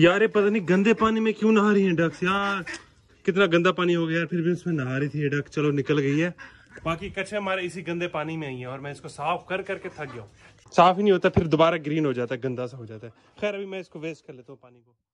यार पता नहीं गंदे पानी में क्यों नहा रही है डक्स यार कितना गंदा पानी हो गया यार फिर भी उसमें नहा रही थी डक चलो निकल गई है बाकी कछे हमारे इसी गंदे पानी में ही है और मैं इसको साफ कर करके थक गया साफ ही नहीं होता फिर दोबारा ग्रीन हो जाता है गंदा सा हो जाता है खैर अभी मैं इसको वेस्ट कर लेता हूँ पानी को